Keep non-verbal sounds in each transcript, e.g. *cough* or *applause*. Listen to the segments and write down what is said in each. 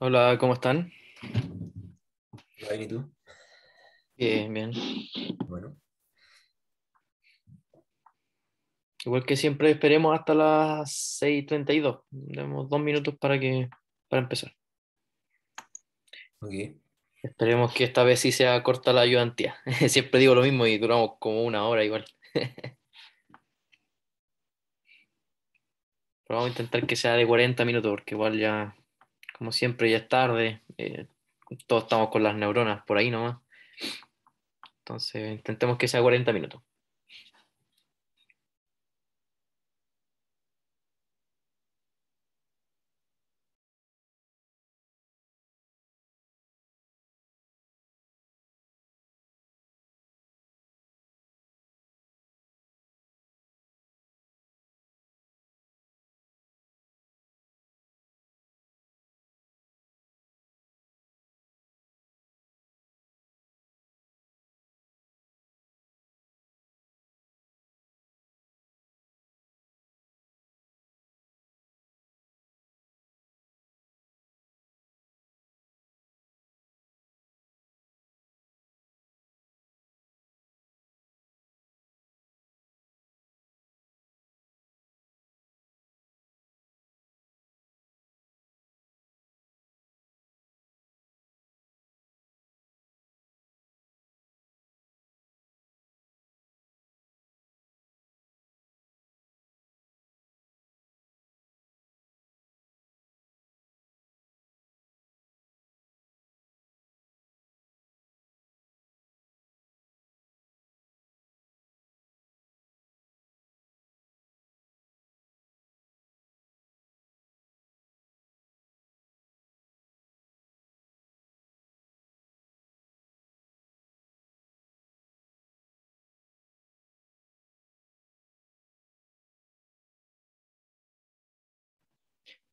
Hola, ¿cómo están? Bien, ¿y tú? Bien, bien. Bueno. Igual que siempre esperemos hasta las 6.32. Tenemos dos minutos para que para empezar. Ok. Esperemos que esta vez sí sea corta la ayudantía. *laughs* siempre digo lo mismo y duramos como una hora igual. *laughs* Pero vamos a intentar que sea de 40 minutos porque igual ya como siempre, ya es tarde. Eh, todos estamos con las neuronas por ahí nomás. Entonces, intentemos que sea 40 minutos.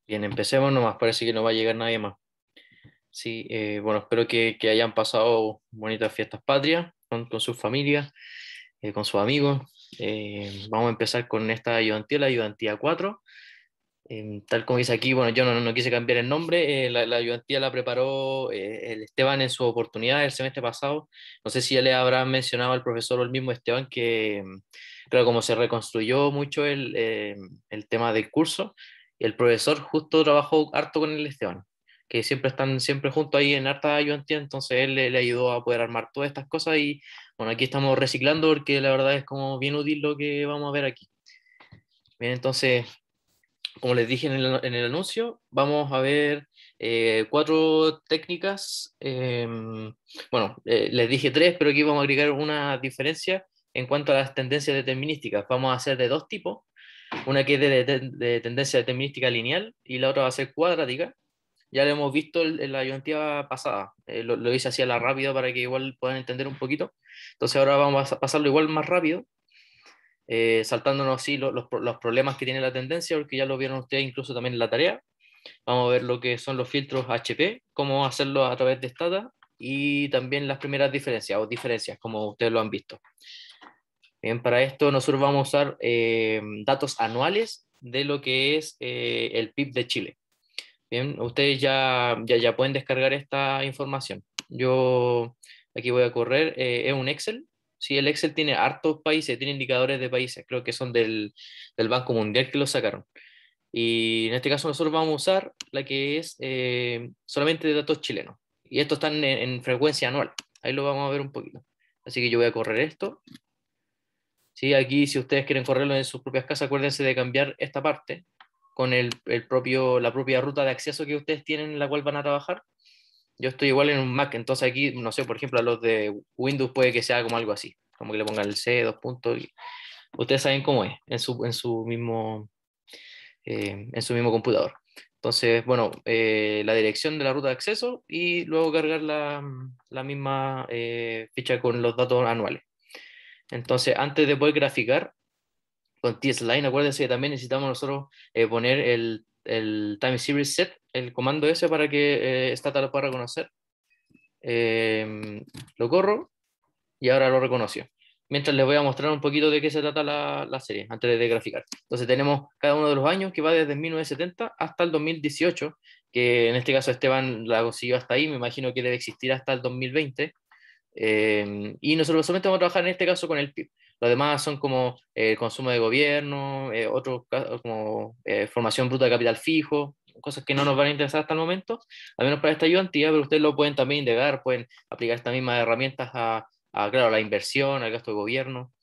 Bien, empecemos nomás, parece que no va a llegar nadie más. Sí, eh, bueno, espero que, hayan pasado bonitas fiestas patrias con, sus familias, eh, con sus amigos. Eh, vamos a empezar con esta ayudantía, la ayudantía 4. tal como dice aquí, bueno, yo no, no quise cambiar el nombre, la, la, ayudantía la preparó el Esteban en su oportunidad el semestre pasado. No sé si ya le habrá mencionado al profesor o el mismo Esteban que, claro, como se reconstruyó mucho el, el tema del curso, el profesor justo trabajó harto con el Esteban, que siempre están siempre juntos ahí en harta entiendo, entonces él le, ayudó a poder armar todas estas cosas y bueno, aquí estamos reciclando porque la verdad es como bien útil lo que vamos a ver aquí. Bien, entonces, como les dije en el, anuncio, vamos a ver eh, cuatro técnicas, em, bueno, eh, les dije tres, pero aquí vamos a agregar una diferencia en cuanto a las tendencias determinísticas. Vamos a hacer de dos tipos, una que es de, de, de tendencia determinística lineal y la otra va a ser cuadrática. Ya lo hemos visto en la identidad pasada. Eh, lo, hice así a la rápida para que igual puedan entender un poquito. Entonces ahora vamos a pasarlo igual más rápido, eh, saltándonos así los, los, los problemas que tiene la tendencia, porque ya lo vieron ustedes incluso también en la tarea. Vamos a ver lo que son los filtros HP, cómo hacerlo a través de Stata y también las primeras diferencias o diferencias, como ustedes lo han visto. Bien, para esto nosotros vamos a usar eh, datos anuales de lo que es eh, el PIB de Chile. Bien, ustedes ya, ya, ya, pueden descargar esta información. Yo aquí voy a correr, eh, es un Excel. Sí, el Excel tiene hartos países, tiene indicadores de países, creo que son del, del Banco Mundial que lo sacaron. Y en este caso nosotros vamos a usar la que es solamente de datos chilenos. Y estos están en, en frecuencia anual. Ahí lo vamos a ver un poquito. Así que yo voy a correr esto Aquí, si ustedes quieren correrlo en sus propias casas, acuérdense de cambiar esta parte con el, propio, la propia ruta de acceso que ustedes tienen en la cual van a trabajar. Yo estoy igual en un Mac, entonces aquí, no sé, por ejemplo, a los de Windows puede que sea como algo así, como que le pongan el C, dos puntos, y ustedes saben cómo es en su, en su mismo, eh, en su mismo computador. Entonces, bueno, eh, la dirección de la ruta de acceso y luego cargar la, misma eh, ficha con los datos anuales. Entonces, antes de poder graficar con TSLine, acuérdense que también necesitamos nosotros eh, poner el, el, time series set, el comando ese para que eh, Stata lo pueda reconocer. Em, lo corro y ahora lo reconoció. Mientras les voy a mostrar un poquito de qué se trata la, la serie, antes de graficar. Entonces tenemos cada uno de los años que va desde 1970 hasta el 2018, que en este caso Esteban la consiguió hasta ahí, me imagino que debe existir hasta el 2020, Em, y nosotros solamente vamos a trabajar en este caso con el PIB. Los demás son como el eh, consumo de gobierno, eh, otros como eh, formación bruta de capital fijo, cosas que no nos van a interesar hasta el momento, al menos para esta ayudantía, pero ustedes lo pueden también integrar pueden aplicar estas mismas herramientas a, claro, la inversión, al gasto de gobierno,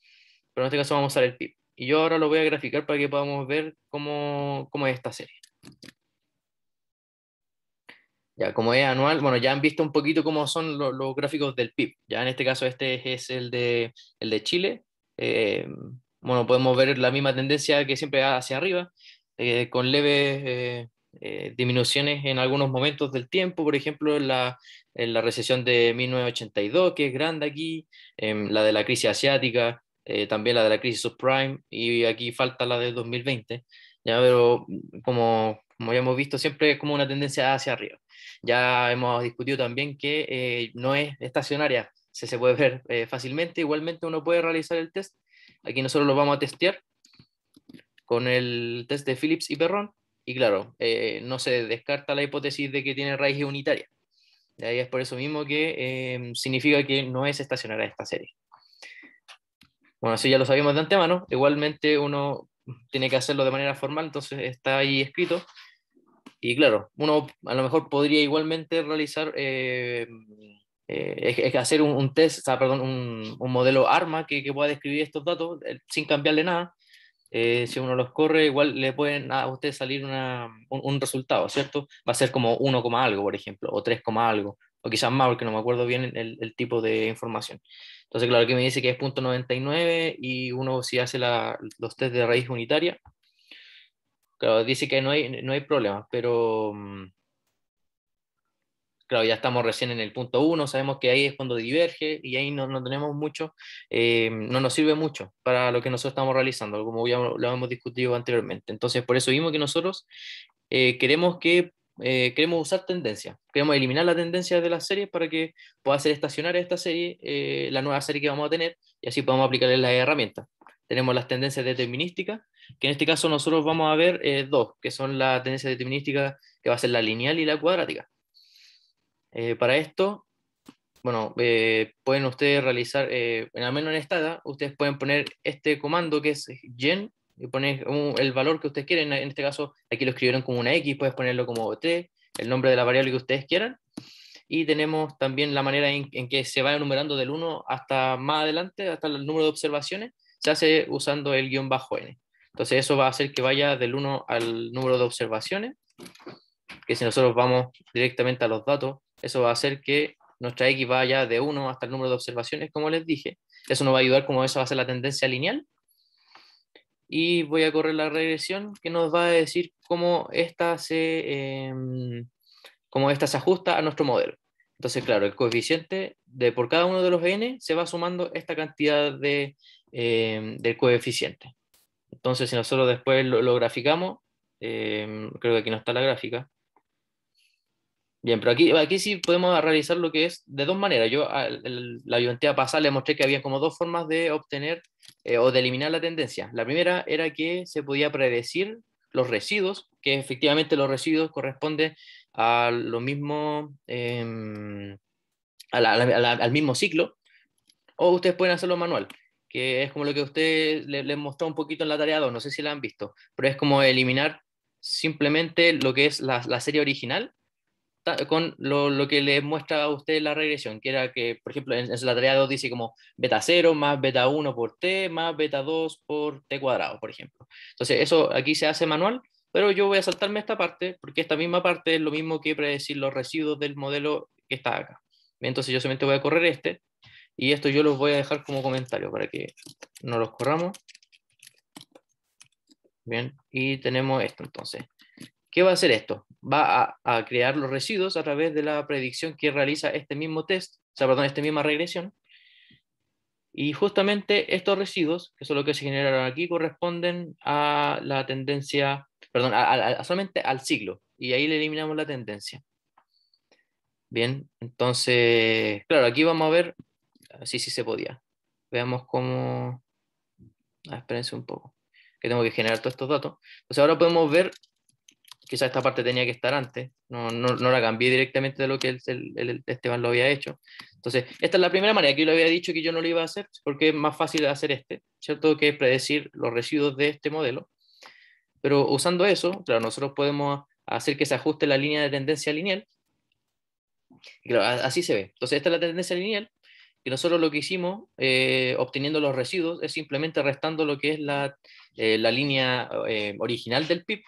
pero en este caso vamos a usar el PIB. Y yo ahora lo voy a graficar para que podamos ver cómo, cómo es esta serie. Ya, como es anual, bueno, ya han visto un poquito cómo son los, gráficos del PIB. Ya en este caso este es el de, el de Chile. Eh, bueno, podemos ver la misma tendencia que siempre hacia arriba, eh, con leves eh, disminuciones en algunos momentos del tiempo, por ejemplo, en la, la recesión de 1982, que es grande aquí, la de la crisis asiática, también la de la crisis subprime, y aquí falta la de 2020. Ya, pero como, como ya hemos visto, siempre es como una tendencia hacia arriba. Ya hemos discutido también que eh, no es estacionaria, se, se puede ver eh, fácilmente, igualmente uno puede realizar el test. Aquí nosotros lo vamos a testear con el test de Phillips y Perrón, y claro, eh, no se descarta la hipótesis de que tiene raíz unitaria. De ahí es por eso mismo que significa que no es estacionaria esta serie. Bueno, eso ya lo sabíamos de antemano. Igualmente uno tiene que hacerlo de manera formal, entonces está ahí escrito y claro, uno a lo mejor podría igualmente realizar, eh, eh, hacer un, test, o perdón, un, modelo ARMA que, que, pueda describir estos datos eh, sin cambiarle nada. si uno los corre, igual le pueden a usted salir un, resultado, ¿cierto? Va a ser como 1, algo, por ejemplo, o 3, algo, o quizás más, porque no me acuerdo bien el, tipo de información. Entonces, claro, que me dice que es .99 y uno si hace la, los test de raíz unitaria, Claro, dice que no hay, no hay problema, pero mm, claro, ya estamos recién en el punto uno, sabemos que ahí es cuando diverge y ahí no, no tenemos mucho, eh, no nos sirve mucho para lo que nosotros estamos realizando, como ya lo hemos discutido anteriormente. Entonces, por eso vimos que nosotros eh, queremos que eh, queremos usar tendencias, queremos eliminar la tendencia de las series para que pueda ser estacionaria esta serie, la nueva serie que vamos a tener, y así podemos aplicarle las herramientas. Tenemos las tendencias determinísticas, que en este caso nosotros vamos a ver eh, dos, que son la tendencia determinística, que va a ser la lineal y la cuadrática. Eh, para esto, bueno, eh, pueden ustedes realizar, en al menos en esta ustedes pueden poner este comando que es gen, y poner el valor que ustedes quieren, en este caso aquí lo escribieron como una X, puedes ponerlo como T, el nombre de la variable que ustedes quieran, y tenemos también la manera en, en, que se va enumerando del 1 hasta más adelante, hasta el número de observaciones, se hace usando el guión bajo n. Entonces eso va a hacer que vaya del 1 al número de observaciones, que si nosotros vamos directamente a los datos, eso va a hacer que nuestra X vaya de 1 hasta el número de observaciones, como les dije. Eso nos va a ayudar como eso va a ser la tendencia lineal. Y voy a correr la regresión que nos va a decir cómo esta se, em, esta se ajusta a nuestro modelo. Entonces, claro, el coeficiente de por cada uno de los n se va sumando esta cantidad de, eh, del coeficiente. Entonces, si nosotros después lo, graficamos, em, creo que aquí no está la gráfica. Bien, pero aquí, aquí sí podemos realizar lo que es de dos maneras. Yo la a pasada le mostré que había como dos formas de obtener eh, o de eliminar la tendencia. La primera era que se podía predecir los residuos, que efectivamente los residuos corresponden a lo mismo, em, al mismo ciclo, o ustedes pueden hacerlo manual que es como lo que usted le, mostró un poquito en la tarea 2, no sé si la han visto, pero es como eliminar simplemente lo que es la, serie original con lo, que le muestra a usted la regresión, que era que, por ejemplo, en, la tarea 2 dice como beta 0 más beta 1 por t más beta 2 por t cuadrado, por ejemplo. Entonces, eso aquí se hace manual, pero yo voy a saltarme esta parte, porque esta misma parte es lo mismo que predecir los residuos del modelo que está acá. Entonces, yo simplemente voy a correr este, y esto yo los voy a dejar como comentario para que no los corramos. Bien, y tenemos esto entonces. ¿Qué va a hacer esto? Va a, crear los residuos a través de la predicción que realiza este mismo test, o sea, perdón, esta misma regresión. Y justamente estos residuos, que son los que se generaron aquí, corresponden a la tendencia, perdón, solamente al ciclo. Y ahí le eliminamos la tendencia. Bien, entonces, claro, aquí vamos a ver así sí se podía. Veamos cómo... Ah, espérense un poco, que tengo que generar todos estos datos. Entonces ahora podemos ver, quizá esta parte tenía que estar antes, no, no, no la cambié directamente de lo que el, el, Esteban lo había hecho. Entonces, esta es la primera manera que yo le había dicho que yo no lo iba a hacer, porque es más fácil hacer este, ¿cierto? Que es predecir los residuos de este modelo. Pero usando eso, claro, nosotros podemos hacer que se ajuste la línea de tendencia lineal. claro, así se ve. Entonces, esta es la tendencia lineal y nosotros lo que hicimos, eh, obteniendo los residuos, es simplemente restando lo que es la, eh, la línea eh, original del PIB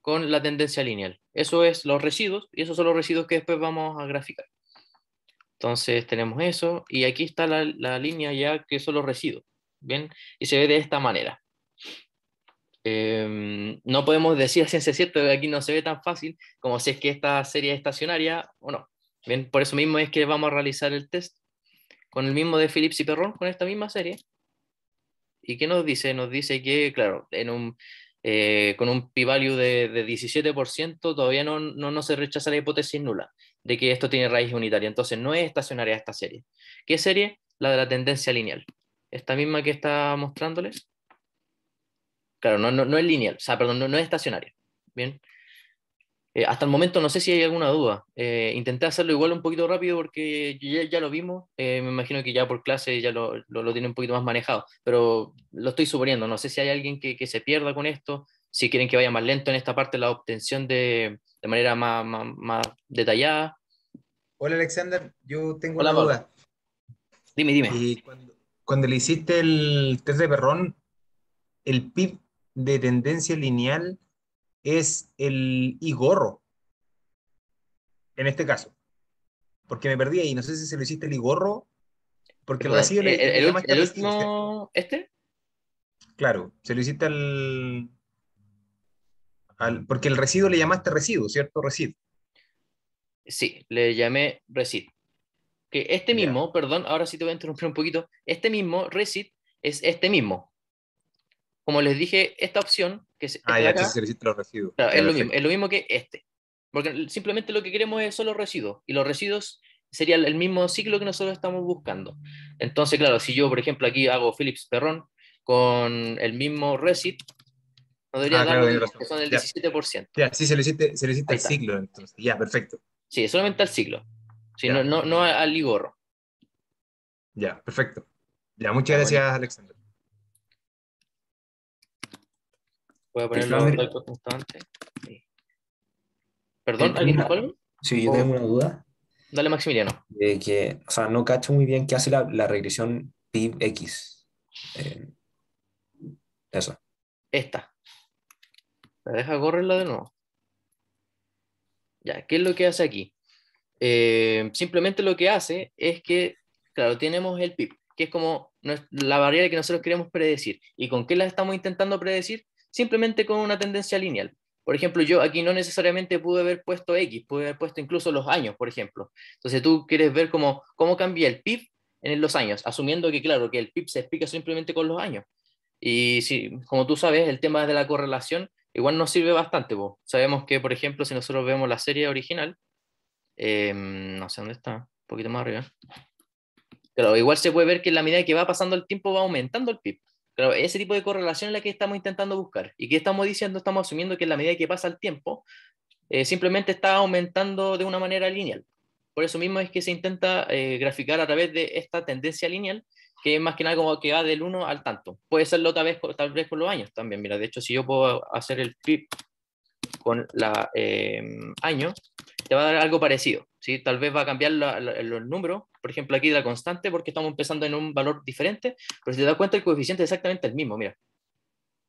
con la tendencia lineal. Eso es los residuos y esos son los residuos que después vamos a graficar. Entonces tenemos eso y aquí está la, la línea ya que son los residuos. ¿bien? Y se ve de esta manera. Em, no podemos decir si es cierto que aquí no se ve tan fácil como si es que esta serie es estacionaria o no. Bien, por eso mismo es que vamos a realizar el test con el mismo de Philips y Perron, con esta misma serie. ¿Y qué nos dice? Nos dice que, claro, eh, con un p-value de, 17% todavía no, no, se rechaza la hipótesis nula de que esto tiene raíz unitaria. Entonces no es estacionaria esta serie. ¿Qué serie? La de la tendencia lineal. Esta misma que está mostrándoles. Claro, no, no, es lineal, o sea, perdón, no, no es estacionaria. Bien. Eh, hasta el momento no sé si hay alguna duda. Eh, intenté hacerlo igual un poquito rápido porque ya, lo vimos. Eh, me imagino que ya por clase ya lo, lo, tienen un poquito más manejado, pero lo estoy suponiendo. No sé si hay alguien que, se pierda con esto, si quieren que vaya más lento en esta parte, la obtención de, de manera más, detallada. Hola Alexander, yo tengo una duda. Dime, dime. cuando, cuando le hiciste el test de Perrón, el PIB de tendencia lineal es el igorro. En este caso. Porque me perdí ahí. No sé si se lo hiciste el igorro. Porque el, eh, le, el, último. ¿Este? Claro, se lo hiciste al, Porque el residuo le llamaste residuo, ¿cierto? resid Sí, le llamé resid. Que este mismo, perdón, ahora sí te voy a interrumpir un poquito. Este mismo resid es este mismo. Como les dije, esta opción Ah, es, ah, ya, los residuos. es, lo mismo, que este. Porque simplemente lo que queremos es solo residuos. Y los residuos sería el mismo ciclo que nosotros estamos buscando. Entonces, claro, si yo, por ejemplo, aquí hago Philips Perrón con el mismo resid no debería ah, dar que son el 17%. sí, se le hiciste, se el ciclo, Ya, perfecto. Sí, solamente al ciclo. no, al ligorro. Ya, perfecto. Ya, muchas gracias, Alexander. Voy a ponerlo constante. Perdón, ¿alguien me Sí, yo tengo una duda. Dale, Maximiliano. que, o sea, no cacho muy bien qué hace la, regresión PIB-X. Eh, eso. Esta. La deja correrla de nuevo. Ya, ¿qué es lo que hace aquí? Eh, simplemente lo que hace es que, claro, tenemos el PIB, que es como la variable que nosotros queremos predecir. ¿Y con qué la estamos intentando predecir? simplemente con una tendencia lineal. Por ejemplo, yo aquí no necesariamente pude haber puesto X, pude haber puesto incluso los años, por ejemplo. Entonces tú quieres ver cómo, cómo cambia el PIB en los años, asumiendo que, claro, que el PIB se explica simplemente con los años. Y si, como tú sabes, el tema de la correlación igual nos sirve bastante. Vos. Sabemos que, por ejemplo, si nosotros vemos la serie original, em, no sé dónde está, un poquito más arriba. pero igual se puede ver que en la medida que va pasando el tiempo va aumentando el PIB. Pero ese tipo de correlación es la que estamos intentando buscar. ¿Y que estamos diciendo? Estamos asumiendo que en la medida que pasa el tiempo, eh, simplemente está aumentando de una manera lineal. Por eso mismo es que se intenta eh, graficar a través de esta tendencia lineal, que es más que nada como que va del 1 al tanto. Puede serlo tal vez, tal vez con los años también. Mira, de hecho, si yo puedo hacer el clip con la eh, año, te va a dar algo parecido. ¿sí? Tal vez va a cambiar el número. los números, por ejemplo, aquí la constante, porque estamos empezando en un valor diferente, pero si te das cuenta, el coeficiente es exactamente el mismo, mira.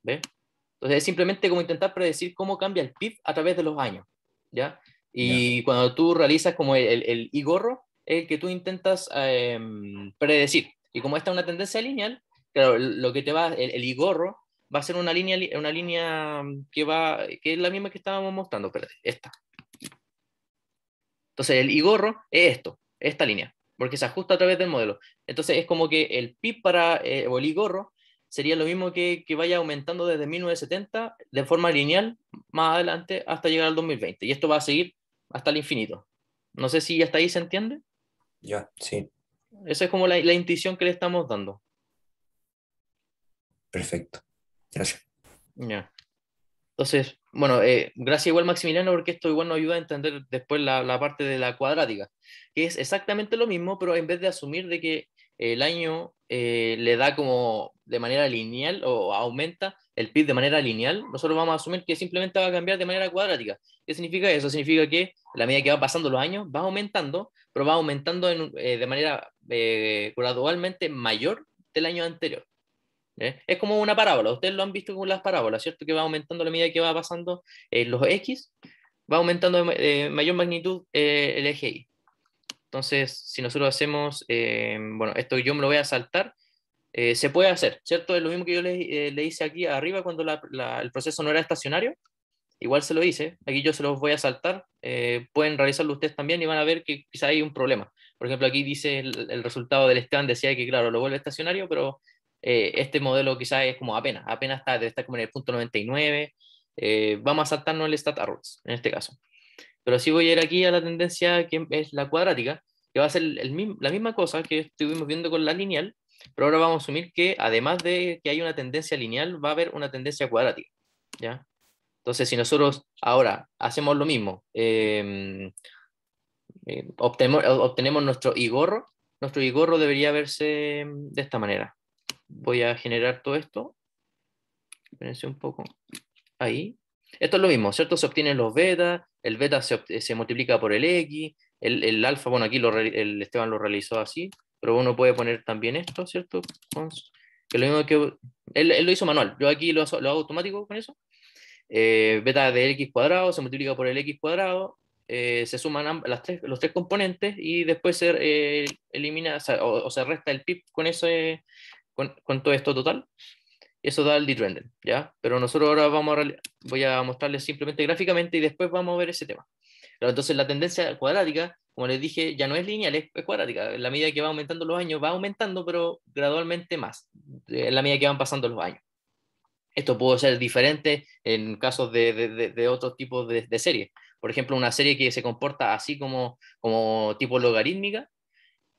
Entonces es simplemente como intentar predecir cómo cambia el PIB a través de los años, ¿ya? Y cuando tú realizas como el, el, el es el que tú intentas em, predecir. Y como esta es una tendencia lineal, lo que te va, el, el igorro va a ser una línea, una línea que va, que es la misma que estábamos mostrando, espérate, esta, entonces, el igorro es esto, esta línea, porque se ajusta a través del modelo. Entonces, es como que el PIB para, eh, o el igorro sería lo mismo que, vaya aumentando desde 1970 de forma lineal más adelante hasta llegar al 2020. Y esto va a seguir hasta el infinito. No sé si hasta ahí se entiende. Ya, sí. Esa es como la, intuición que le estamos dando. Perfecto. Gracias. Ya. Entonces, bueno, eh, gracias igual Maximiliano, porque esto igual nos ayuda a entender después la, parte de la cuadrática, que es exactamente lo mismo, pero en vez de asumir de que el año eh, le da como de manera lineal o aumenta el PIB de manera lineal, nosotros vamos a asumir que simplemente va a cambiar de manera cuadrática. ¿Qué significa eso? Significa que la medida que va pasando los años, va aumentando, pero va aumentando eh, de manera gradualmente mayor del año anterior. ¿eh? Es como una parábola, ustedes lo han visto con las parábolas, ¿cierto? Que va aumentando la medida que va pasando eh, los X, va aumentando de, mayor magnitud eh, el eje Y. Entonces, si nosotros hacemos, bueno, esto yo me lo voy a saltar, se puede hacer, ¿cierto? Es lo mismo que yo le, le hice aquí arriba cuando el proceso no era estacionario. Igual se lo hice, aquí yo se los voy a saltar, pueden realizarlo ustedes también y van a ver que quizá hay un problema. Por ejemplo, aquí dice el, el resultado del stand, decía que claro, lo vuelve estacionario, pero eh, este modelo quizás es como apenas, apenas está, debe estar como en el punto 99, eh, vamos a saltarnos el stat errors en este caso. Pero si voy a ir aquí a la tendencia que es la cuadrática, que va a ser el, la misma cosa que estuvimos viendo con la lineal, pero ahora vamos a asumir que además de que hay una tendencia lineal, va a haber una tendencia cuadrática. ¿ya? Entonces, si nosotros ahora hacemos lo mismo, obtenemos nuestro eh, obtenemos, obtenemos, nuestro igorro, nuestro igorro debería verse de esta manera voy a generar todo esto. Espérense un poco. Ahí. Esto es lo mismo, ¿cierto? Se obtienen los betas. el beta se, multiplica por el X, el, el alfa, bueno, aquí lo, el Esteban lo realizó así, pero uno puede poner también esto, ¿cierto? Que lo que él, lo hizo manual, yo aquí lo, lo hago automático con eso. Eh, beta de X cuadrado se multiplica por el X cuadrado, eh, se suman las tres, los tres componentes y después se eh, elimina o, se resta el pip con ese, con, todo esto total. Eso da el detrending, ¿ya? Pero nosotros ahora vamos a, voy a mostrarles simplemente gráficamente y después vamos a ver ese tema. entonces la tendencia cuadrática, como les dije, ya no es lineal, es, cuadrática. En la medida que va aumentando los años, va aumentando, pero gradualmente más, eh, en la medida que van pasando los años. Esto puede ser diferente en casos de, de, de, de otros tipos de, series. Por ejemplo, una serie que se comporta así como, como tipo logarítmica,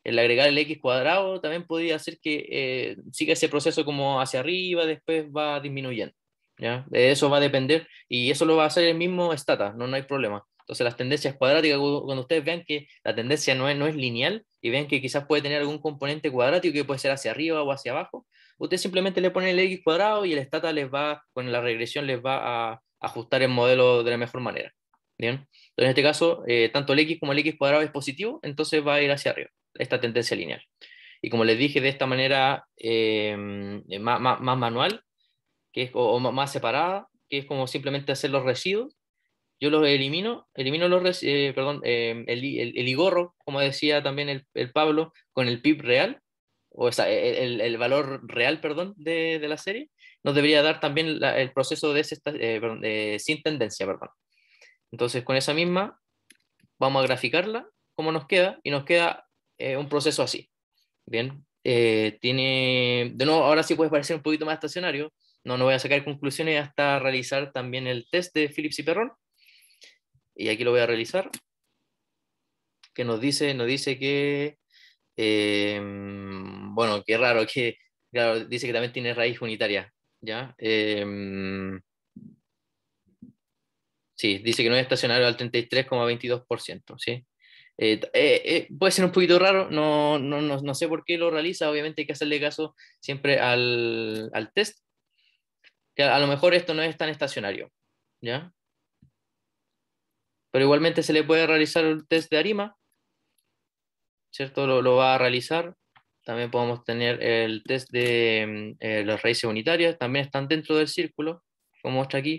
el agregar el x cuadrado también podría hacer que eh, siga ese proceso como hacia arriba, después va disminuyendo. De eso va a depender y eso lo va a hacer el mismo Stata, no, hay problema. Entonces las tendencias cuadráticas, cuando ustedes vean que la tendencia no es, no es lineal y vean que quizás puede tener algún componente cuadrático que puede ser hacia arriba o hacia abajo, ustedes simplemente le ponen el x cuadrado y el Stata les va, con la regresión les va a ajustar el modelo de la mejor manera. Bien, entonces en este caso, eh, tanto el x como el x cuadrado es positivo, entonces va a ir hacia arriba esta tendencia lineal. Y como les dije, de esta manera eh, más, más, manual, que es, o, más separada, que es como simplemente hacer los residuos, yo los elimino, elimino los eh, perdón, eh, el, el, igorro, como decía también el, Pablo, con el PIB real, o sea, el, valor real, perdón, de, de, la serie, nos debería dar también el proceso de, sin tendencia, perdón. Entonces, con esa misma, vamos a graficarla, como nos queda, y nos queda eh, un proceso así. Bien, eh, tiene, de nuevo, ahora sí puede parecer un poquito más estacionario, no, no voy a sacar conclusiones hasta realizar también el test de Philips y Perron. Y aquí lo voy a realizar, que nos dice, nos dice que, eh, bueno, qué raro, que claro, dice que también tiene raíz unitaria, ¿ya? sí, dice que no es estacionario al 33,22%, ¿sí? Eh, eh, eh, puede ser un poquito raro, no, no, no, no, sé por qué lo realiza, obviamente hay que hacerle caso siempre al, al test, que a, lo mejor esto no es tan estacionario, ¿ya? Pero igualmente se le puede realizar el test de Arima, ¿cierto? Lo, lo va a realizar. También podemos tener el test de mm, las raíces unitarias, también están dentro del círculo, como muestra aquí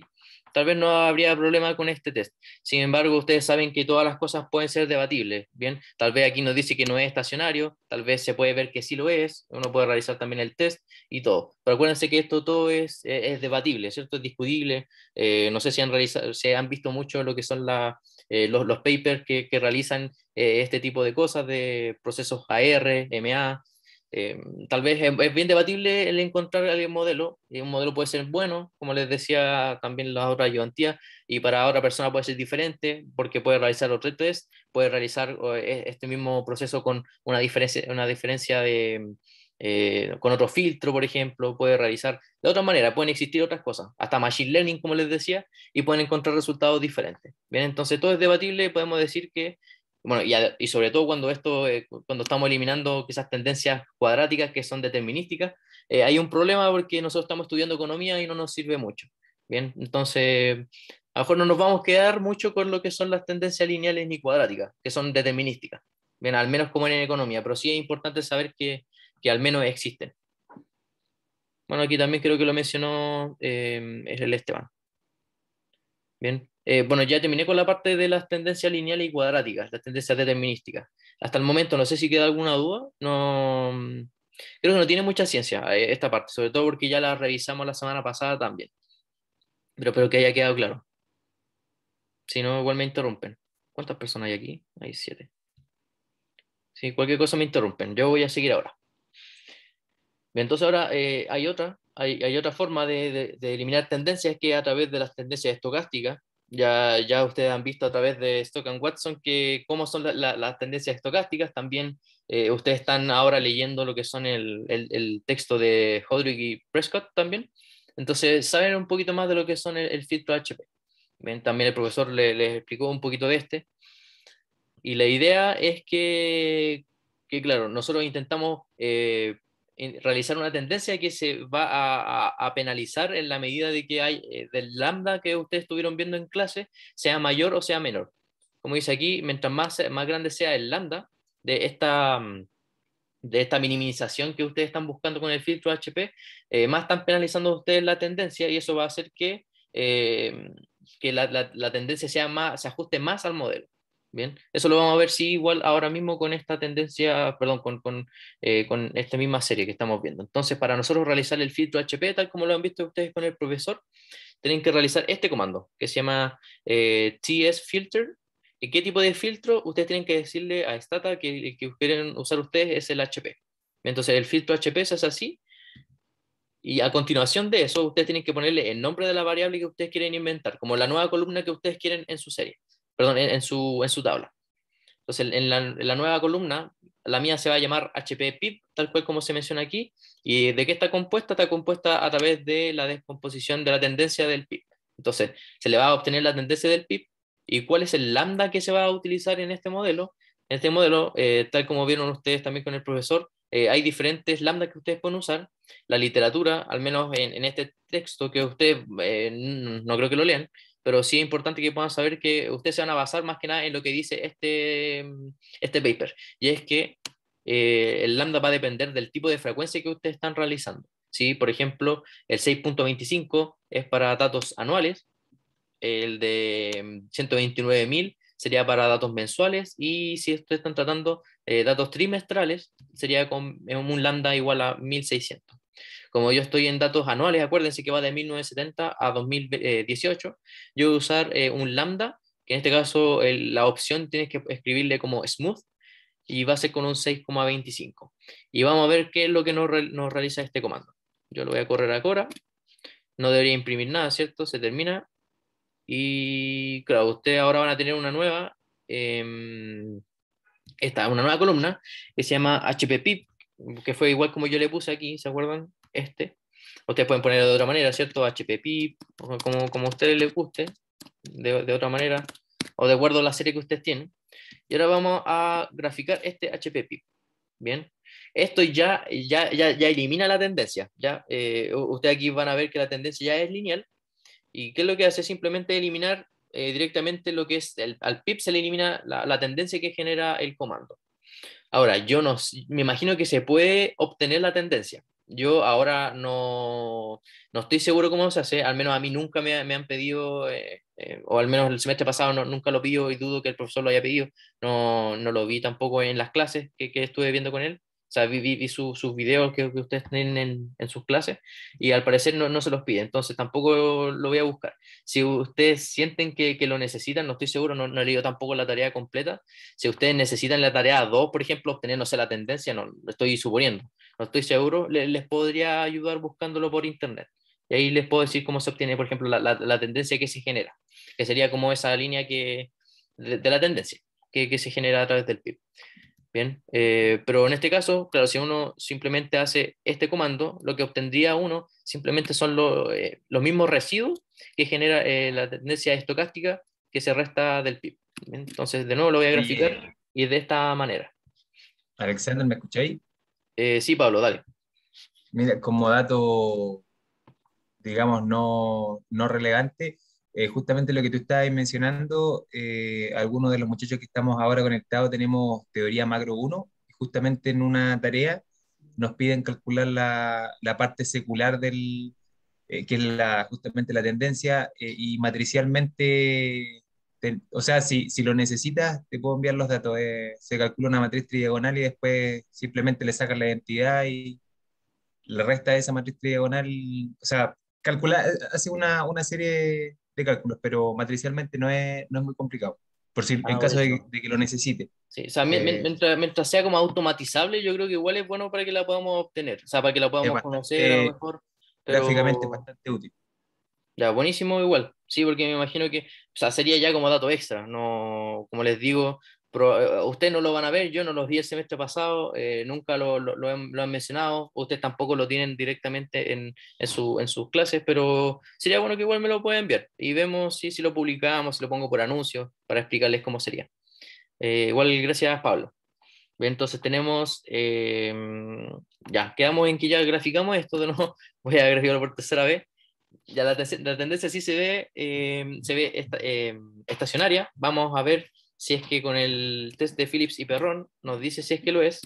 tal vez no habría problema con este test. Sin embargo, ustedes saben que todas las cosas pueden ser debatibles, ¿bien? Tal vez aquí nos dice que no es estacionario, tal vez se puede ver que sí lo es, uno puede realizar también el test y todo. Pero acuérdense que esto todo es, e-, es debatible, ¿cierto? Es discutible. Eh, no sé si han, realizado, han visto mucho lo que son eh, los, papers que, realizan eh, este tipo de cosas, de procesos AR, MA, eh, tal vez es, bien debatible el encontrar algún modelo. Y un modelo puede ser bueno, como les decía también la otra ayudantía, y para otra persona puede ser diferente porque puede realizar otro test, puede realizar e, este mismo proceso con una diferencia, una diferencia de, eh, con otro filtro, por ejemplo, puede realizar de otra manera, pueden existir otras cosas, hasta machine learning, como les decía, y pueden encontrar resultados diferentes. Bien, entonces todo es debatible, podemos decir que bueno, y, sobre todo cuando esto, eh, cuando estamos eliminando esas tendencias cuadráticas que son determinísticas, eh, hay un problema porque nosotros estamos estudiando economía y no nos sirve mucho. Bien, entonces a lo mejor no nos vamos a quedar mucho con lo que son las tendencias lineales ni cuadráticas, que son determinísticas. Bien, al menos como en economía, pero sí es importante saber que, al menos existen. Bueno, aquí también creo que lo mencionó eh, el Esteban. Bien, eh, bueno, ya terminé con la parte de las tendencias lineales y cuadráticas, las tendencias determinísticas. Hasta el momento, no sé si queda alguna duda, no, creo que no tiene mucha ciencia eh, esta parte, sobre todo porque ya la revisamos la semana pasada también. Pero espero que haya quedado claro. Si no, igual me interrumpen. ¿Cuántas personas hay aquí? Hay siete. Si cualquier cosa me interrumpen, yo voy a seguir ahora. entonces ahora eh, hay otra hay, otra forma de, eliminar tendencias que es a través de las tendencias estocásticas, ya, ya ustedes han visto a través de Stock and Watson que cómo son las tendencias estocásticas. También eh, ustedes están ahora leyendo lo que son el, el, texto de Hodrick y Prescott también. Entonces, saben un poquito más de lo que son el, filtro HP. también el profesor les explicó un poquito de este. Y la idea es que, que claro, nosotros intentamos eh, realizar una tendencia que se va a, penalizar en la medida de que hay eh, del lambda que ustedes estuvieron viendo en clase, sea mayor o sea menor. Como dice aquí, mientras más, más grande sea el lambda de esta, mm, de esta minimización que ustedes están buscando con el filtro HP, eh, más están penalizando ustedes la tendencia y eso va a hacer que, eh, que la, la, tendencia sea más, se ajuste más al modelo. Bien, eso lo vamos a ver, sí, igual ahora mismo con esta tendencia, perdón, con, con, eh, con, esta misma serie que estamos viendo. Entonces, para nosotros realizar el filtro HP, tal como lo han visto ustedes con el profesor, tienen que realizar este comando que se llama eh, TS Filter. ¿Y qué tipo de filtro? Ustedes tienen que decirle a Stata que el que quieren usar ustedes es el HP. Entonces, el filtro HP se hace así. Y a continuación de eso, ustedes tienen que ponerle el nombre de la variable que ustedes quieren inventar, como la nueva columna que ustedes quieren en su serie en, su, en su tabla. Entonces, en la, nueva columna, la mía se va a llamar HPPIP, tal cual como se menciona aquí. ¿Y de qué está compuesta? Está compuesta a través de la descomposición de la tendencia del PIP. Entonces, se le va a obtener la tendencia del PIB y cuál es el lambda que se va a utilizar en este modelo. En este modelo, eh, tal como vieron ustedes también con el profesor, eh, hay diferentes lambdas que ustedes pueden usar. La literatura, al menos en, este texto que ustedes eh, no creo que lo lean, pero sí es importante que puedan saber que ustedes se van a basar más que nada en lo que dice este, mm, este paper, y es que eh, el lambda va a depender del tipo de frecuencia que ustedes están realizando. ¿sí? Por ejemplo, el 6.25 es para datos anuales, el de 129.000 mm, sería para datos mensuales y si ustedes están tratando eh, datos trimestrales, sería con un lambda igual a 1600. Como yo estoy en datos anuales, acuérdense que va de 1970 a 2018, yo voy a usar eh, un lambda, que en este caso la opción tienes que escribirle como smooth, y va a ser con un 6,25. Y vamos a ver qué es lo que nos, realiza este comando. Yo lo voy a correr ahora. No debería imprimir nada, ¿cierto? Se termina. Y claro, ustedes ahora van a tener una nueva, eh, una nueva columna que se llama HPPIP, que fue igual como yo le puse aquí, ¿se acuerdan? este. Ustedes pueden ponerlo de otra manera, ¿cierto? HPP, como, como a ustedes les guste, de, de otra manera, o de acuerdo a la serie que ustedes tienen. Y ahora vamos a graficar este HPP. Bien, esto ya, ya, ya, ya elimina la tendencia. Ya, eh, ustedes aquí van a ver que la tendencia ya es lineal. ¿Y qué es lo que hace? Simplemente eliminar eh, directamente lo que es, el, al pip se le elimina la, la, tendencia que genera el comando. Ahora, yo no, me imagino que se puede obtener la tendencia. Yo ahora no, no estoy seguro cómo se hace, al menos a mí nunca me, han pedido, eh, eh, o al menos el semestre pasado no, nunca lo pido y dudo que el profesor lo haya pedido, no, no lo vi tampoco en las clases que, que estuve viendo con él, sea, vi, sus videos que, ustedes tienen en, sus clases y al parecer no, se los pide, entonces tampoco lo voy a buscar. Si ustedes sienten que, lo necesitan, no estoy seguro, no, no, he tampoco la tarea completa. Si ustedes necesitan la tarea 2, por ejemplo, obtener, no sé, la tendencia, no, lo estoy suponiendo, no estoy seguro, les, podría ayudar buscándolo por internet. Y ahí les puedo decir cómo se obtiene, por ejemplo, la, tendencia que se genera, que sería como esa línea que, de, la tendencia que, que se genera a través del PIB. Bien, eh, pero en este caso, claro, si uno simplemente hace este comando, lo que obtendría uno simplemente son eh, los mismos residuos que genera eh, la tendencia estocástica que se resta del PIB. entonces, de nuevo lo voy a graficar y, de esta manera. Alexander, ¿me escucháis? sí, Pablo, dale. Mira, como dato, digamos, no, no relevante, eh, justamente lo que tú estabas mencionando, eh, algunos de los muchachos que estamos ahora conectados tenemos teoría macro 1, justamente en una tarea nos piden calcular la, parte secular del, eh, que es la, justamente la tendencia, y matricialmente, o sea, si, lo necesitas, te puedo enviar los datos. se calcula una matriz tridiagonal y después simplemente le sacan la identidad y la resta de esa matriz tridiagonal, o sea, calcula, hace una, una serie de cálculos, pero matricialmente no es, no es muy complicado, por si en ah, caso de, que lo necesite. Sí, o sea, eh, mientras, sea como automatizable, yo creo que igual es bueno para que la podamos obtener, o sea, para que la podamos conocer a lo mejor. Gráficamente bastante útil. Ya, buenísimo igual, sí, porque me imagino que, o sería ya como dato extra, no, como les digo, pero, eh, eh, ustedes no lo van a ver, yo no los vi el semestre pasado, eh, nunca lo, han, mencionado, ustedes tampoco lo tienen directamente en, en, sus clases, pero sería bueno que igual me lo puedan enviar y vemos si, si lo publicamos, si lo pongo por anuncio para explicarles cómo sería. igual, gracias, Pablo. Entonces tenemos, em, ya, quedamos en que ya graficamos esto de nuevo, *laughs* voy a graficarlo por tercera vez. Ya la, tendencia sí se ve, em, se ve em, estacionaria, vamos a ver si es que con el test de Phillips y Perrón nos dice si es que lo es.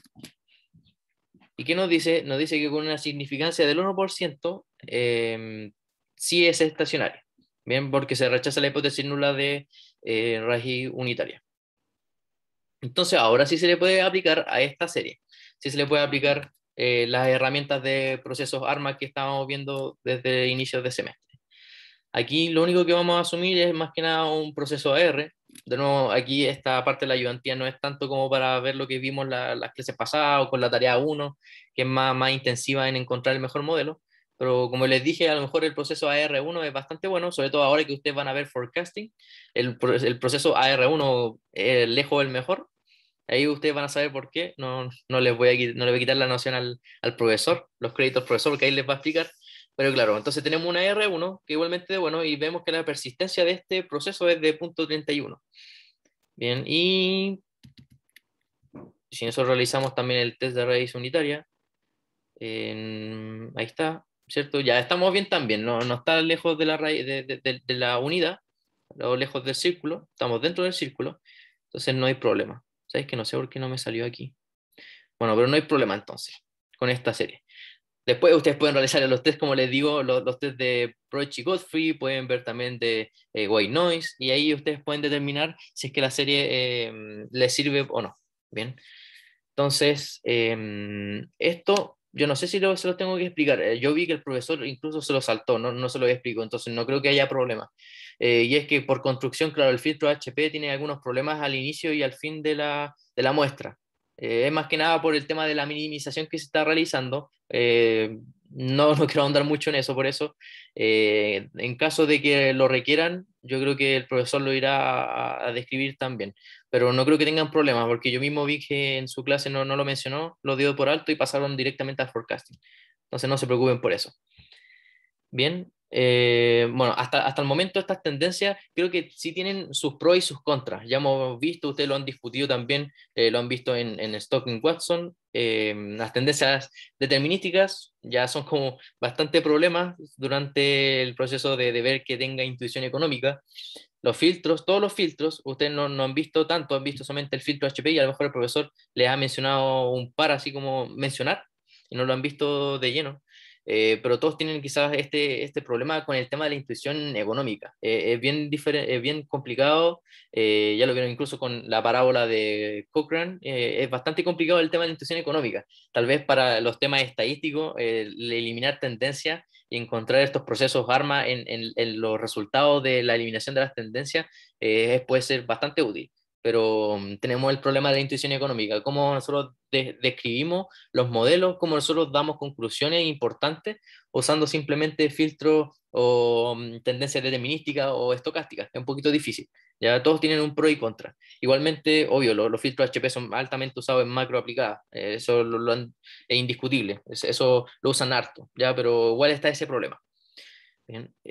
¿Y qué nos dice? Nos dice que con una significancia del 1% eh, em, sí es estacionario, Bien, porque se rechaza la hipótesis nula de eh, raíz unitaria. Entonces, ahora sí se le puede aplicar a esta serie. Sí se le puede aplicar eh, las herramientas de procesos ARMA que estábamos viendo desde inicios de semestre. Aquí lo único que vamos a asumir es más que nada un proceso AR, de nuevo, aquí esta parte de la ayudantía no es tanto como para ver lo que vimos la, las clases pasadas o con la tarea 1, que es más, intensiva en encontrar el mejor modelo, pero como les dije, a lo mejor el proceso AR1 es bastante bueno, sobre todo ahora que ustedes van a ver forecasting, el, proceso AR1 es lejos el mejor, ahí ustedes van a saber por qué, no, no les, voy a, no voy a quitar la noción al, al profesor, los créditos profesor, que ahí les va a explicar pero claro, entonces tenemos una R1 que igualmente, bueno, y vemos que la persistencia de este proceso es de punto Bien, y si nosotros realizamos también el test de raíz unitaria, ahí está, ¿cierto? Ya estamos bien también, no, no está lejos de la, raíz, de, de, la unidad, lejos del círculo, estamos dentro del círculo, entonces no hay problema. sabéis que no sé por qué no me salió aquí? Bueno, pero no hay problema entonces con esta serie. Después ustedes pueden realizar los test, como les digo, los, los test de Proch Godfrey, pueden ver también de eh, White Noise, y ahí ustedes pueden determinar si es que la serie eh, les sirve o no. Bien. Entonces, em, esto yo no sé si se lo tengo que explicar. Eh, yo vi que el profesor incluso se lo saltó, no, no se lo explico entonces no creo que haya problema. y es que por construcción, claro, el filtro HP tiene algunos problemas al inicio y al fin de la muestra. Eh, es más que nada por el tema de la minimización que se está realizando. Eh, no, *laughs* no quiero ahondar mucho en eso, por eso, eh, en caso de que lo requieran, yo creo que el profesor lo irá a, describir también, pero no creo que tengan problemas, porque yo mismo vi que en su clase no, no lo mencionó, lo dio por alto y pasaron directamente al forecasting. Entonces no se preocupen por eso. Bien, eh, bueno, hasta, hasta el momento estas tendencias creo que sí tienen sus pros y sus contras. Ya hemos visto, ustedes lo han discutido también, eh, lo han visto en, en Stocking Watson. Eh, las tendencias determinísticas ya son como bastante problemas durante el proceso de, de ver que tenga intuición económica. Los filtros, todos los filtros, ustedes no, no, han visto tanto, han visto solamente el filtro HP y a lo mejor el profesor les ha mencionado un par así como mencionar y no lo han visto de lleno. Eh, pero todos tienen quizás este, este problema con el tema de la intuición económica. Eh, es, bien es bien complicado, eh, ya lo vieron incluso con la parábola de Cochrane, es bastante complicado el tema de la intuición económica. Tal vez para los temas estadísticos, eliminar tendencias y encontrar estos procesos arma en, los resultados de la eliminación de las tendencias puede ser bastante útil pero mm, tenemos el problema de la intuición económica, cómo nosotros describimos los modelos, cómo nosotros damos conclusiones importantes usando simplemente filtros o mm, tendencias determinísticas o estocásticas. Es un poquito difícil. Ya todos tienen un pro y contra. Igualmente, obvio, los, filtros HP son altamente usados en macro aplicadas. Eh, eso es indiscutible. Eso lo usan harto, ya, pero igual está ese problema.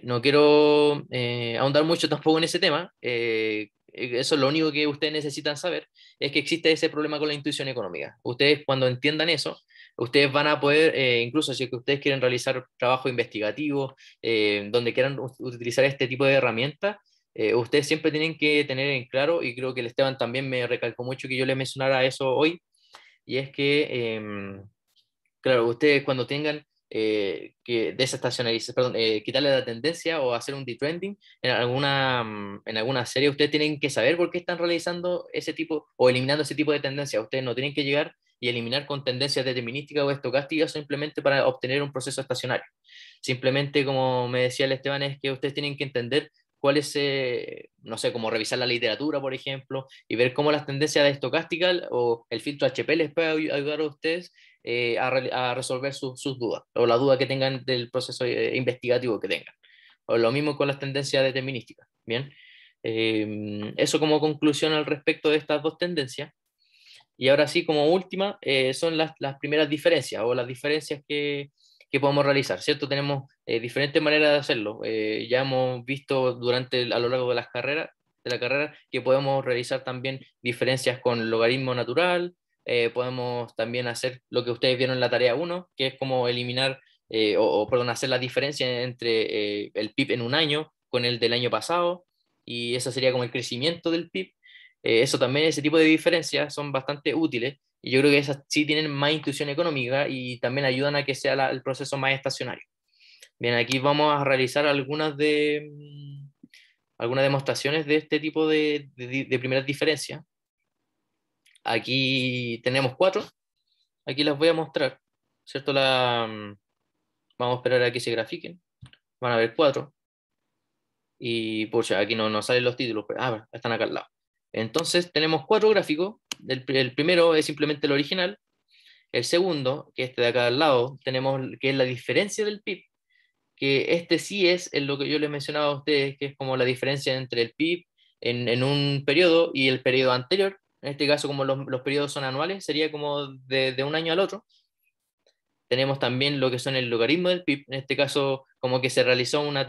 No quiero eh, ahondar mucho tampoco en ese tema. Eh, eh, eso es lo único que ustedes necesitan saber, es que existe ese problema con la intuición económica. Ustedes cuando entiendan eso, ustedes van a poder, incluso si ustedes quieren realizar trabajo investigativo, donde quieran utilizar este tipo de herramientas, ustedes siempre tienen que tener en claro, y creo que el Esteban también me recalcó mucho que yo le mencionara eso hoy, y es que, em, claro, ustedes cuando tengan eh, que perdón, eh, quitarle la tendencia o hacer un detrending en alguna, mm, en alguna serie, ustedes tienen que saber por qué están realizando ese tipo o eliminando ese tipo de tendencias. Ustedes no tienen que llegar y eliminar con tendencias determinísticas o estocásticas simplemente para obtener un proceso estacionario. Simplemente, como me decía el Esteban, es que ustedes tienen que entender cuál es eh, no sé, como revisar la literatura, por ejemplo, y ver cómo las tendencias de estocástica o el filtro HP les puede ayudar a ustedes eh, a, resolver sus dudas o la duda que tengan del proceso eh, investigativo que tengan. O lo mismo con las tendencias determinísticas. Bien, em, eso como conclusión al respecto de estas dos tendencias. Y ahora sí, como última, son las primeras diferencias o las diferencias que, que podemos realizar, ¿cierto? Tenemos eh, diferentes maneras de hacerlo. Eh, ya hemos visto durante, a lo largo de las carreras, de la carrera, que podemos realizar también diferencias con logaritmo natural, eh, podemos también hacer lo que ustedes vieron en la tarea 1, que es como eliminar, o, o, perdón, hacer la diferencia entre el PIB en un año con el del año pasado, y eso sería como el crecimiento del PIB. eso también, ese tipo de diferencias son bastante útiles yo creo que esas sí tienen más intuición económica y también ayudan a que sea el proceso más estacionario. Bien, aquí vamos a realizar algunas, de, mm, algunas demostraciones de este tipo de, primeras diferencias. Aquí tenemos cuatro. Aquí las voy a mostrar. ¿Cierto? La, mm, vamos a esperar a que se grafiquen. Van a ver cuatro. Y, si aquí no, no salen los títulos. Pero, ah, están acá al lado. Entonces tenemos cuatro gráficos el, primero es simplemente el original. El segundo, que este de acá al lado, tenemos que es la diferencia del PIB, que este sí es en lo que yo les mencionaba a ustedes, que es como la diferencia entre el PIB en, un periodo y el periodo anterior. En este caso, como los, los periodos son anuales, sería como de, un año al otro. Tenemos también lo que son el logaritmo del PIB. En este caso, como que se realizó una,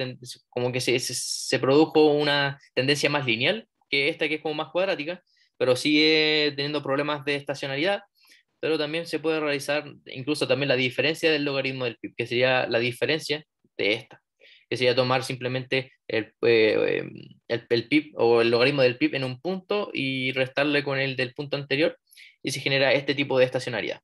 como que se produjo una tendencia más lineal que esta que es como más cuadrática pero sigue teniendo problemas de estacionalidad, pero también se puede realizar incluso también la diferencia del logaritmo del PIB, que sería la diferencia de esta, que sería tomar simplemente el, eh, PIB o el logaritmo del PIB en un punto y restarle con el del punto anterior y se genera este tipo de estacionalidad.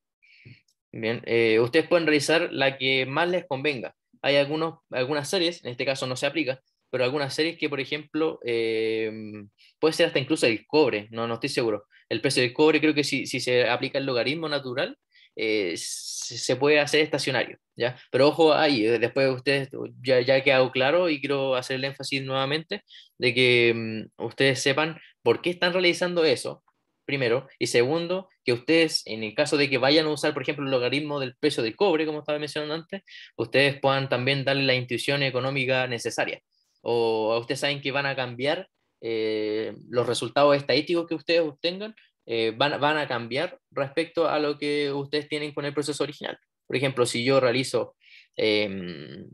Bien, eh, ustedes pueden realizar la que más les convenga. Hay algunos, algunas series, en este caso no se aplica, pero algunas series que, por ejemplo, em, puede ser hasta incluso el cobre, no, no estoy seguro. El precio del cobre creo que si, si se aplica el logaritmo natural, eh, se puede hacer estacionario, ¿ya? Pero ojo ahí, eh, después ustedes, ya, ya quedado claro y quiero hacer el énfasis nuevamente de que em, ustedes sepan por qué están realizando eso, primero, y segundo, que ustedes, en el caso de que vayan a usar, por ejemplo, el logaritmo del precio del cobre, como estaba mencionando antes, ustedes puedan también darle la intuición económica necesaria o ustedes saben que van a cambiar eh, los resultados estadísticos que ustedes obtengan, eh, van, van, a cambiar respecto a lo que ustedes tienen con el proceso original. Por ejemplo, si yo realizo, eh,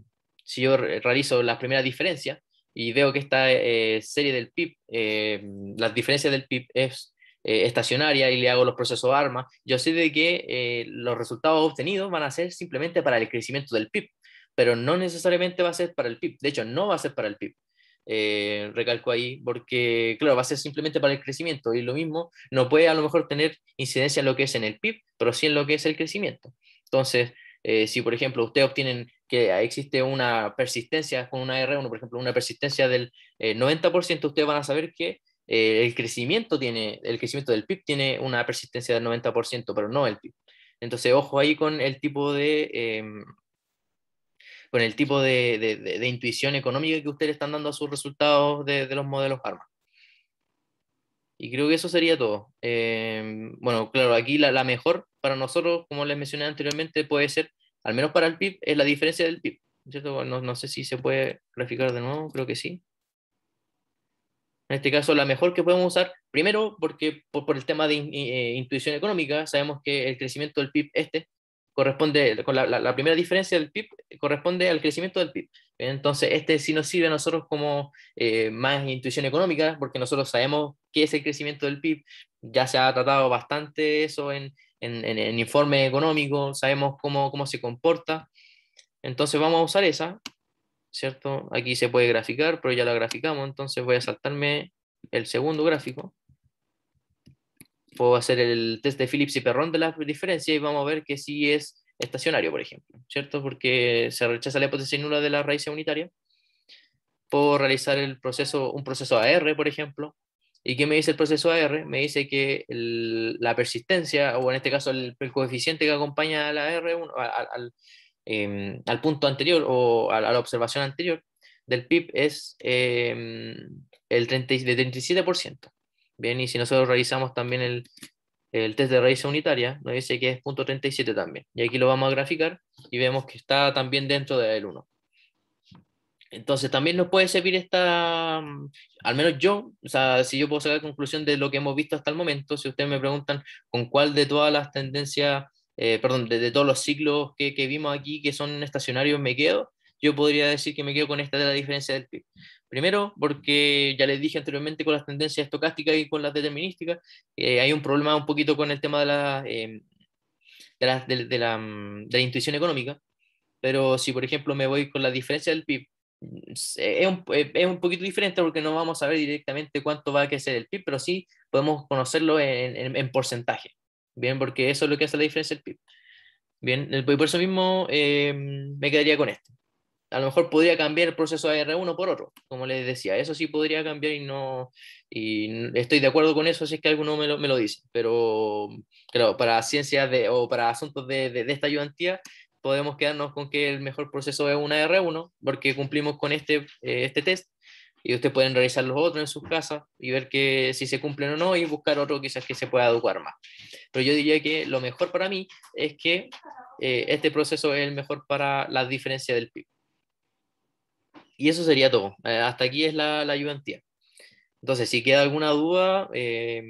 si yo realizo las primeras diferencias y veo que esta eh, serie del PIB, em, las diferencias del PIB es estacionaria y le hago los procesos ARMA, yo sé de que los resultados obtenidos van a ser simplemente para el crecimiento del PIB pero no necesariamente va a ser para el PIB. De hecho, no va a ser para el PIB. Eh, recalco ahí, porque claro, va a ser simplemente para el crecimiento y lo mismo no puede a lo mejor tener incidencia en lo que es en el PIB, pero sí en lo que es el crecimiento. Entonces, eh, si por ejemplo ustedes obtienen que existe una persistencia con una R1, por ejemplo, una persistencia del 90%, eh, ustedes van a saber que eh, el crecimiento tiene, el crecimiento del PIB tiene una persistencia del 90%, pero no el PIB. Entonces, ojo ahí con el tipo de em, con el tipo de, intuición económica que ustedes están dando a sus resultados de, los modelos ARMA. Y creo que eso sería todo. Em, bueno, claro, aquí la, la, mejor para nosotros, como les mencioné anteriormente, puede ser, al menos para el PIB, es la diferencia del PIB. No, sé si se puede graficar de nuevo, creo que sí. En este caso, la mejor que podemos usar, primero porque por, el tema de eh, intuición económica, sabemos que el crecimiento del PIB este corresponde, con la, primera diferencia del PIB eh, corresponde al crecimiento del PIB. Entonces, este sí nos sirve a nosotros como eh, más intuición económica, porque nosotros sabemos qué es el crecimiento del PIB, ya se ha tratado bastante eso en, en, en, informe económico, sabemos cómo, cómo se comporta. Entonces, vamos a usar esa, ¿cierto? Aquí se puede graficar, pero ya la graficamos, entonces voy a saltarme el segundo gráfico puedo hacer el test de Phillips y Perrón de la diferencia y vamos a ver que si sí es estacionario, por ejemplo, ¿cierto? Porque se rechaza la hipótesis nula de la raíz unitaria. Puedo realizar el proceso, un proceso AR, por ejemplo. ¿Y qué me dice el proceso AR? Me dice que la persistencia, o en este caso el, coeficiente que acompaña a la R, al, al, em, al punto anterior o a, la observación anterior del PIB es eh, el 37%. Bien, y si nosotros realizamos también el, test de raíz unitaria, nos dice que es 0.37 también. Y aquí lo vamos a graficar y vemos que está también dentro del 1. Entonces también nos puede servir esta, mm, al menos yo, o sea, si yo puedo sacar conclusión de lo que hemos visto hasta el momento, si ustedes me preguntan con cuál de todas las tendencias, eh, perdón, de, todos los ciclos que, que, vimos aquí que son estacionarios me quedo, yo podría decir que me quedo con esta de la diferencia del PIB. Primero, porque ya les dije anteriormente con las tendencias estocásticas y con las determinísticas, eh, hay un problema un poquito con el tema de la, eh, de, la, mm, de, la, intuición económica, pero si por ejemplo me voy con la diferencia del PIB, mm, es un, eh, es un, poquito diferente porque no vamos a ver directamente cuánto va a crecer el PIB, pero sí podemos conocerlo en, en, porcentaje, ¿bien? Porque eso es lo que hace la diferencia del PIB. Bien, por eso mismo me quedaría con este a lo mejor podría cambiar el proceso R 1 por otro, como les decía, eso sí podría cambiar y no, y estoy de acuerdo con eso si es que alguno me lo, me lo dice, pero para ciencias o para asuntos de, de, esta ayudantía podemos quedarnos con que el mejor proceso es una R1 porque cumplimos con este, eh, este test y ustedes pueden realizar los otros en sus casas y ver que si se cumplen o no y buscar otro quizás que se pueda educar más. Pero yo diría que lo mejor para mí es que eh, este proceso es el mejor para la diferencia del PIB. Y eso sería todo. Eh, hasta aquí es la, la, ayudantía. Entonces, si queda alguna duda, eh,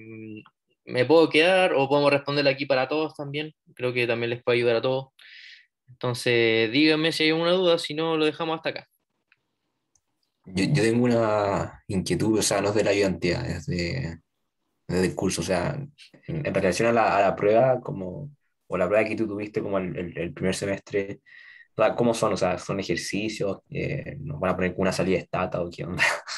me puedo quedar o podemos responderla aquí para todos también. Creo que también les puede ayudar a todos. Entonces, díganme si hay alguna duda, si no, lo dejamos hasta acá. Yo, tengo una inquietud, o sea, no es de la ayudantía, es de, curso. O sea, en, relación a la, prueba como, o la prueba que tú tuviste como el primer semestre, ¿cómo son? O sea, ¿son ejercicios? Eh, ¿Nos van a poner una salida de estata o qué onda? *laughs*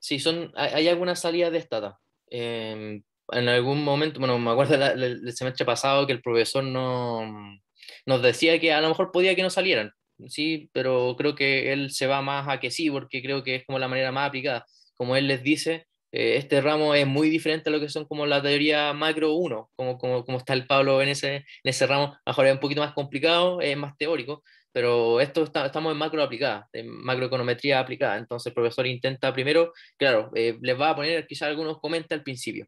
Sí, son, hay algunas salidas de estata. Em, en algún momento, bueno, me acuerdo del semestre pasado que el profesor no, nos decía que a lo mejor podía que no salieran, sí, pero creo que él se va más a que sí, porque creo que es como la manera más aplicada. Como él les dice, eh, este ramo es muy diferente a lo que son como la teoría macro 1, como, como, como está el Pablo en ese, en ese ramo, mejor es un poquito más complicado, es más teórico, pero esto estamos en macro aplicada, en macroeconometría aplicada, entonces el profesor intenta primero, claro, eh, les va a poner quizás algunos comentarios al principio,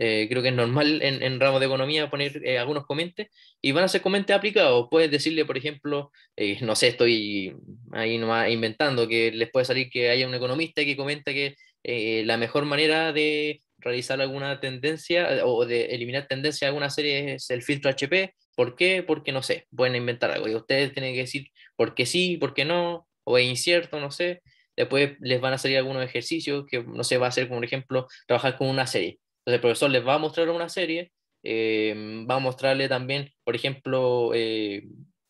eh, creo que es normal en, en ramos de economía poner algunos comentes y van a ser comentes aplicados. Puedes decirle, por ejemplo, no sé, estoy ahí nomás inventando, que les puede salir que haya un economista que comente que eh, la mejor manera de realizar alguna tendencia o de eliminar tendencia alguna serie es el filtro HP. ¿Por qué? Porque no sé, pueden inventar algo y ustedes tienen que decir por qué sí, por qué no, o es incierto, no sé. Después les van a salir algunos ejercicios que, no sé, va a ser como, por ejemplo, trabajar con una serie. Entonces el profesor les va a mostrar una serie, eh, va a mostrarle también, por ejemplo, eh,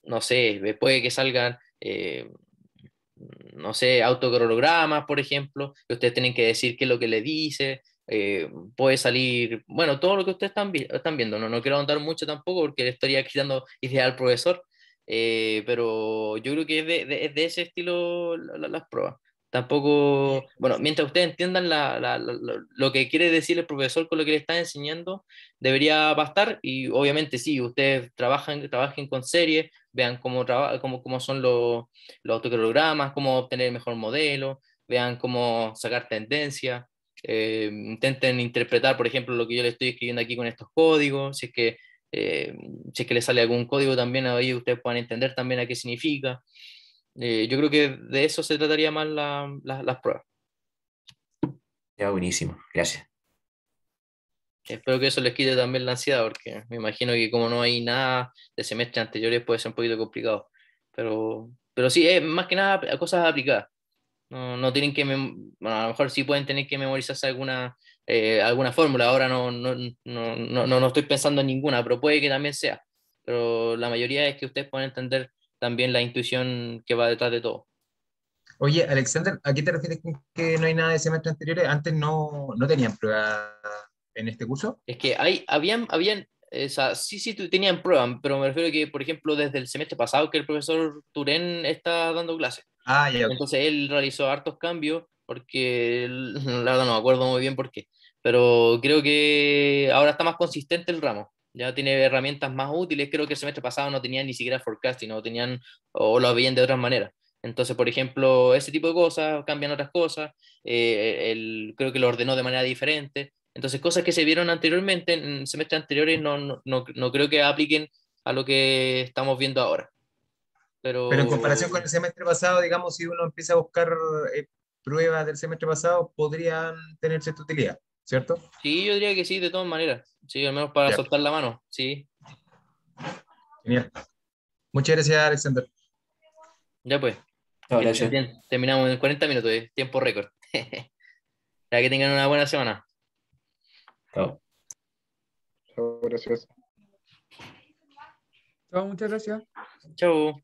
no sé, puede que salgan, no sé, autocronogramas, por ejemplo, que ustedes tienen que decir qué es lo que le dice, eh, puede salir, bueno, todo lo que ustedes están, viendo, no, no quiero contar mucho tampoco porque le estaría quitando idea al profesor, eh, pero yo creo que es de, ese estilo las pruebas. Tampoco, bueno, mientras ustedes entiendan lo que quiere decir el profesor con lo que le está enseñando, debería bastar. Y obviamente sí, ustedes trabajen con series, vean cómo, son los, los cómo obtener el mejor modelo, vean cómo sacar tendencias, eh, intenten interpretar, por ejemplo, lo que yo le estoy escribiendo aquí con estos códigos, si es que, eh, que le sale algún código también ahí, ustedes puedan entender también a qué significa. Eh, yo creo que de eso se trataría más las pruebas. Ya, buenísimo, gracias. Espero que eso les quite también la ansiedad, porque me imagino que como no hay nada de semestre anteriores puede ser un poquito complicado. Pero, pero sí, es más que nada cosas aplicadas. No, no tienen que, a lo mejor sí pueden tener que memorizarse alguna, eh, alguna fórmula. Ahora no no, no, no, no, estoy pensando en ninguna, pero puede que también sea. Pero la mayoría es que ustedes puedan entender también la intuición que va detrás de todo. Oye, Alexander, ¿a qué te refieres con que no hay nada de semestres anteriores? Antes no, no tenían pruebas en este curso. Es que hay, habían, habían eh, sí, sí, tenían pruebas, pero me refiero a que, por ejemplo, desde el semestre pasado que el profesor Turén está dando clases. Ah, ya. Entonces él realizó hartos cambios, porque *laughs* la verdad no me acuerdo muy bien por qué, pero creo que ahora está más consistente el ramo ya tiene herramientas más útiles. Creo que el semestre pasado no tenían ni siquiera forecasting, no tenían o lo veían de otras maneras. Entonces, por ejemplo, ese tipo de cosas, cambian otras cosas, eh, el, creo que lo ordenó de manera diferente. Entonces, cosas que se vieron anteriormente, en semestres anteriores, no, no, no, creo que apliquen a lo que estamos viendo ahora. Pero... en comparación con el semestre pasado, digamos, si uno empieza a buscar eh, pruebas del semestre pasado, podrían tener cierta utilidad, ¿cierto? Sí, yo diría que sí, de todas maneras. Sí, al menos para soltar la mano, sí. Genial. Muchas gracias, Alexander. Ya pues. terminamos en 40 minutos, eh, tiempo récord. *laughs* que tengan una buena semana. Chao. Chao, gracias. Chao, muchas gracias. Chao.